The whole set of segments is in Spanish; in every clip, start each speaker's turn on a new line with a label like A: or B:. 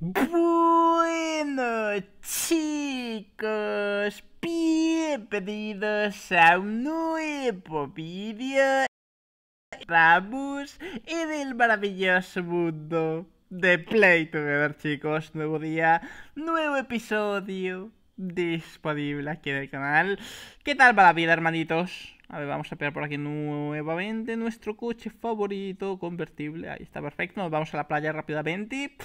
A: Bueno chicos, bienvenidos a un nuevo vídeo. Estamos en el maravilloso mundo de Play Together chicos, nuevo día, nuevo episodio disponible aquí en el canal. ¿Qué tal va la vida hermanitos? A ver, vamos a pegar por aquí nuevamente nuestro coche favorito convertible. Ahí está, perfecto. Nos vamos a la playa rápidamente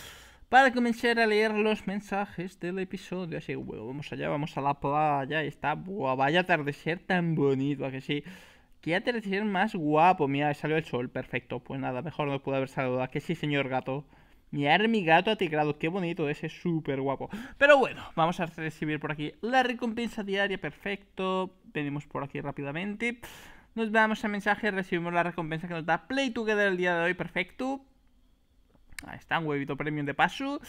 A: para comenzar a leer los mensajes del episodio. Así que, bueno, vamos allá, vamos a la playa. Y está, buah, vaya atardecer tan bonito, ¿a que sí. Qué atardecer más guapo. Mira, salió el sol, perfecto. Pues nada, mejor no pude haber salido, ¿A que sí, señor gato? Mirar mi gato atigrado, qué bonito, ese súper guapo. Pero bueno, vamos a recibir por aquí la recompensa diaria, perfecto. Venimos por aquí rápidamente. Nos vamos el mensaje, recibimos la recompensa que nos da Play Together el día de hoy, perfecto. Ahí está, un huevito premium de paso.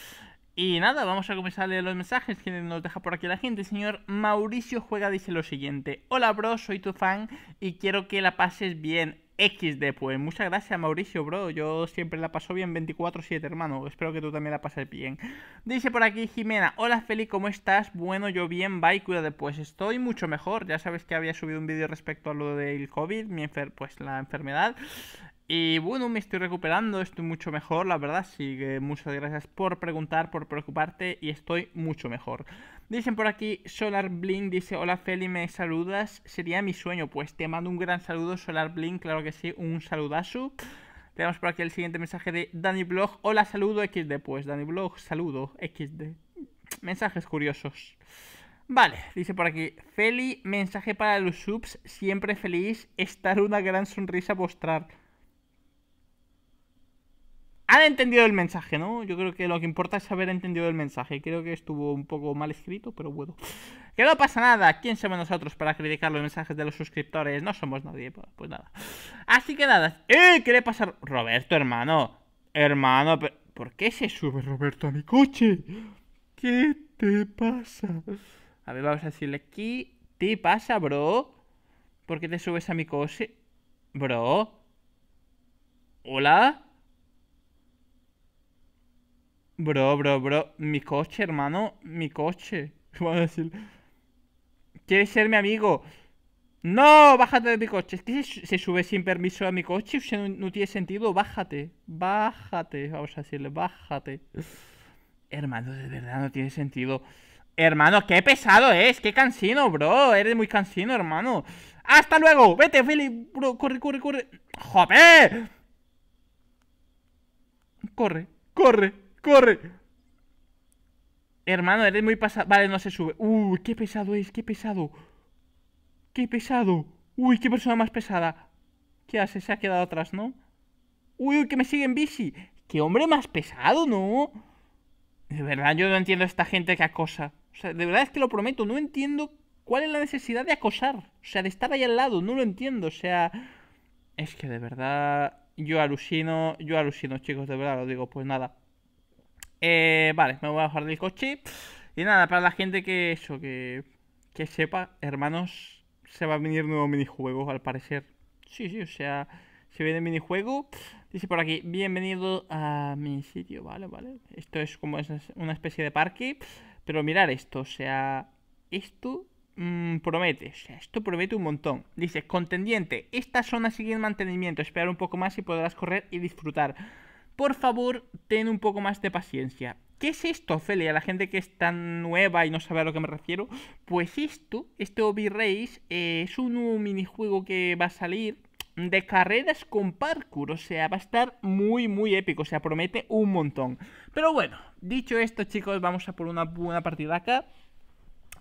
A: Y nada, vamos a comenzar los mensajes que nos deja por aquí la gente. señor Mauricio Juega dice lo siguiente. Hola bro, soy tu fan y quiero que la pases bien. XD, pues muchas gracias Mauricio, bro. Yo siempre la paso bien 24-7, hermano. Espero que tú también la pases bien. Dice por aquí Jimena, hola Feli, ¿cómo estás? Bueno, yo bien, bye, cuídate. Pues estoy mucho mejor. Ya sabes que había subido un vídeo respecto a lo del COVID, mi enfer pues la enfermedad. Y bueno, me estoy recuperando, estoy mucho mejor, la verdad, sí muchas gracias por preguntar, por preocuparte y estoy mucho mejor. Dicen por aquí, Solar Blink dice, hola Feli, ¿me saludas? Sería mi sueño, pues te mando un gran saludo, Solar Blink, claro que sí, un saludazo. Tenemos por aquí el siguiente mensaje de Dani Blog, hola, saludo XD, pues Dani Blog, saludo XD. Mensajes curiosos. Vale, dice por aquí, Feli, mensaje para los subs, siempre feliz, estar una gran sonrisa postrar han entendido el mensaje, ¿no? Yo creo que lo que importa es haber entendido el mensaje. Creo que estuvo un poco mal escrito, pero bueno. Que no pasa nada. ¿Quién somos nosotros para criticar los mensajes de los suscriptores? No somos nadie, pues, pues nada. Así que nada. ¡Eh! ¿Qué le pasa? Roberto, hermano. Hermano, ¿por qué se sube Roberto a mi coche? ¿Qué te pasa? A ver, vamos a decirle, ¿qué te pasa, bro? ¿Por qué te subes a mi coche? Bro. ¿Hola? Bro, bro, bro. Mi coche, hermano. Mi coche. Vamos a decir. ¿Quieres ser mi amigo? No, bájate de mi coche. Es que se, sube sin permiso a mi coche. no, tiene sentido. Bájate. Bájate. Vamos a decirle, bájate. hermano, de verdad no tiene sentido. Hermano, qué pesado es. Qué cansino, bro. Eres muy cansino, hermano. Hasta luego. Vete, Philip. Bro, corre, corre, corre. ¡Jope! Corre, corre. ¡Corre! Hermano, eres muy pasado. Vale, no se sube. ¡Uy, qué pesado es! ¡Qué pesado! ¡Qué pesado! ¡Uy, qué persona más pesada! ¿Qué hace? Se ha quedado atrás, ¿no? ¡Uy, uy, que me sigue en bici! ¡Qué hombre más pesado, no! De verdad, yo no entiendo a esta gente que acosa. O sea, de verdad es que lo prometo, no entiendo cuál es la necesidad de acosar. O sea, de estar ahí al lado, no lo entiendo. O sea, es que de verdad, yo alucino, yo alucino, chicos, de verdad, lo digo, pues nada. Eh, vale, me voy a bajar del coche. Y nada, para la gente que eso, que, que sepa, hermanos, se va a venir nuevo minijuego, al parecer. Sí, sí, o sea, se viene el minijuego. Dice por aquí, bienvenido a mi sitio, vale, vale. Esto es como una especie de parque. Pero mirar esto, o sea, esto mm, promete, o sea, esto promete un montón. Dice, contendiente, esta zona sigue en mantenimiento, esperar un poco más y podrás correr y disfrutar por favor, ten un poco más de paciencia. ¿Qué es esto, A La gente que es tan nueva y no sabe a lo que me refiero. Pues esto, este Obi Race, eh, es un minijuego que va a salir de carreras con parkour. O sea, va a estar muy, muy épico. O sea, promete un montón. Pero bueno, dicho esto, chicos, vamos a por una buena partida acá.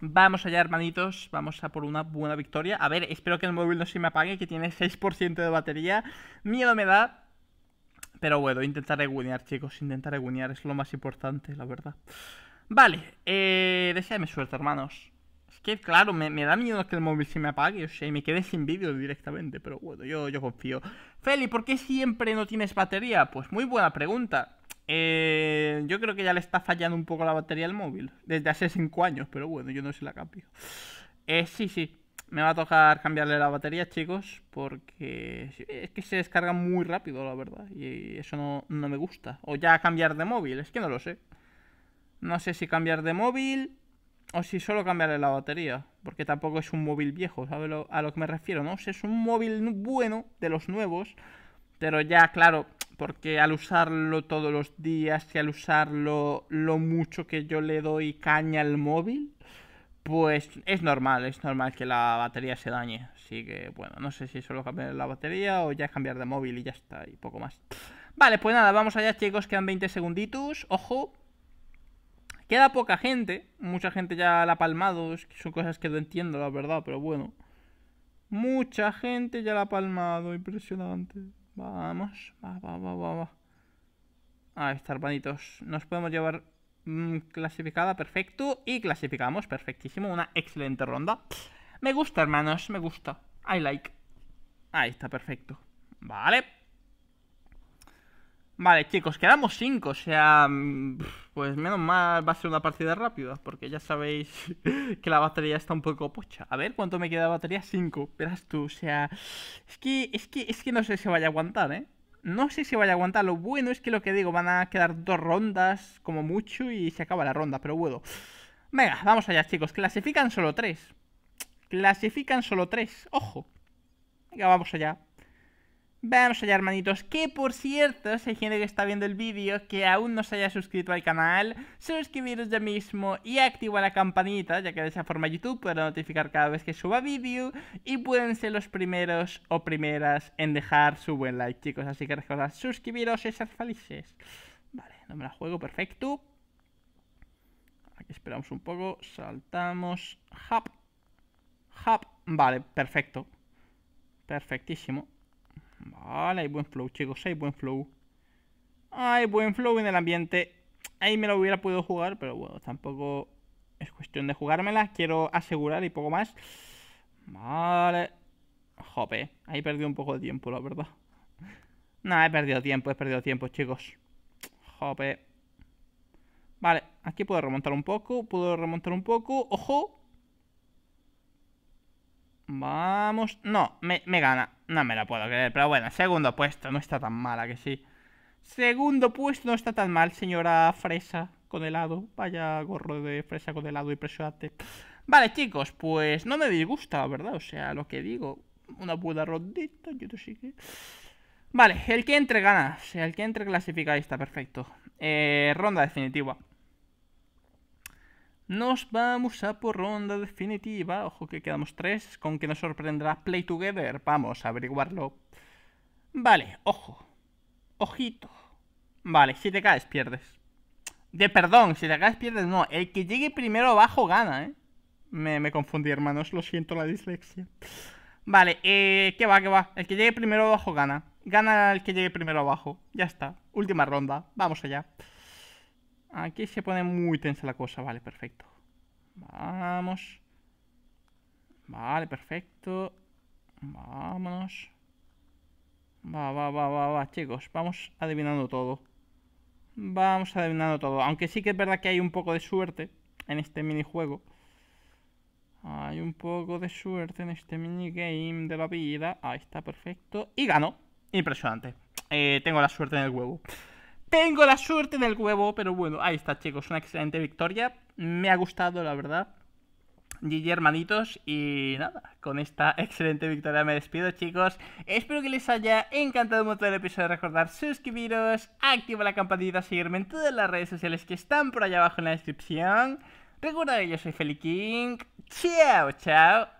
A: Vamos allá, hermanitos. Vamos a por una buena victoria. A ver, espero que el móvil no se me apague, que tiene 6% de batería. Miedo me da, pero bueno, intentaré guinear, chicos. Intentaré guinear es lo más importante, la verdad. Vale, eh, deseadme suerte, hermanos. Es que, claro, me, da miedo que el móvil se me apague, o sea, y me quede sin vídeo directamente, pero bueno, yo, yo confío. Feli, ¿por qué siempre no tienes batería? Pues muy buena pregunta. Eh, yo creo que ya le está fallando un poco la batería al móvil, desde hace 5 años, pero bueno, yo no sé la cambio. Eh, sí, sí, me va a tocar cambiarle la batería, chicos, porque es que se descarga muy rápido, la verdad, y eso no, me gusta. O ya cambiar de móvil, es que no lo sé. No sé si cambiar de móvil o si solo cambiarle la batería, porque tampoco es un móvil viejo, ¿sabes a lo que me refiero? No, es un móvil bueno de los nuevos, pero ya, claro, porque al usarlo todos los días y al usarlo lo mucho que yo le doy caña al móvil pues es normal, es normal que la batería se dañe. Así que, bueno, no sé si solo cambiar la batería o ya cambiar de móvil y ya está, y poco más. Vale, pues nada, vamos allá, chicos, quedan 20 segunditos. Ojo, queda poca gente. Mucha gente ya la ha palmado, son cosas que no entiendo, la verdad, pero bueno. Mucha gente ya la ha palmado, impresionante. Vamos, va, va, va, va, va. Ah, estar panitos. Nos podemos llevar Mm, clasificada perfecto y clasificamos perfectísimo. Una excelente ronda. Me gusta, hermanos, me gusta. I like. Ahí está, perfecto. Vale. Vale, chicos, quedamos 5, o sea, mm, pues menos mal va a ser una partida rápida, porque ya sabéis que la batería está un poco pocha. A ver, ¿cuánto me queda batería? 5, verás tú, o sea, es que, es que, no sé si vaya a aguantar, ¿eh? No sé si vaya a aguantar. Lo bueno es que lo que digo, van a quedar dos rondas como mucho y se acaba la ronda, pero bueno. Venga, vamos allá, chicos. Clasifican solo tres. Clasifican solo tres. Ojo. Venga, vamos allá. Vamos allá, hermanitos, que por cierto, si hay gente que está viendo el vídeo que aún no se haya suscrito al canal, suscribiros ya mismo y activa la campanita, ya que de esa forma YouTube podrá notificar cada vez que suba vídeo y pueden ser los primeros o primeras en dejar su buen like, chicos. Así que recordad, suscribiros y ser felices. Vale, no me la juego, perfecto. Aquí esperamos un poco, saltamos, hop, hop, vale, perfecto, perfectísimo. Vale, hay buen flow, chicos, hay buen flow. Hay buen flow en el ambiente. Ahí me lo hubiera podido jugar, pero bueno, tampoco es cuestión de jugármela. Quiero asegurar y poco más. Vale. Jope, ahí perdí un poco de tiempo, la verdad. No, he perdido tiempo, he perdido tiempo, chicos. Jope. Vale, aquí puedo remontar un poco, puedo remontar un poco. ¡Ojo! Vamos. No, me, me gana. No me la puedo creer, pero bueno, segundo puesto, no está tan mala que sí. Segundo puesto no está tan mal, señora fresa con helado. Vaya gorro de fresa con helado y Vale, chicos, pues no me disgusta, ¿verdad? O sea, lo que digo, una buena rondita, yo no sé Vale, el que entre gana, o sea, el que entre clasifica ahí está perfecto. Eh, ronda definitiva. Nos vamos a por ronda definitiva. Ojo que quedamos tres. ¿Con que nos sorprenderá Play Together? Vamos a averiguarlo. Vale, ojo. Ojito. Vale, si te caes, pierdes. De perdón, si te caes, pierdes. No, el que llegue primero abajo gana, ¿eh? Me, me confundí, hermanos. Lo siento, la dislexia. Vale, eh, que va, qué va. El que llegue primero abajo gana. Gana el que llegue primero abajo. Ya está. Última ronda. Vamos allá. Aquí se pone muy tensa la cosa. Vale, perfecto. Vamos. Vale, perfecto. Vámonos. Va, va, va, va, va, chicos. Vamos adivinando todo. Vamos adivinando todo. Aunque sí que es verdad que hay un poco de suerte en este minijuego. Hay un poco de suerte en este minigame de la vida. Ahí está, perfecto. Y ganó, Impresionante. Eh, tengo la suerte en el huevo tengo la suerte del huevo, pero bueno, ahí está, chicos. Una excelente victoria. Me ha gustado, la verdad. GG hermanitos y nada, con esta excelente victoria me despido chicos, espero que les haya encantado mucho el episodio, recordar suscribiros, activa la campanita, seguirme en todas las redes sociales que están por allá abajo en la descripción, recuerda que yo soy Feli King, chao chao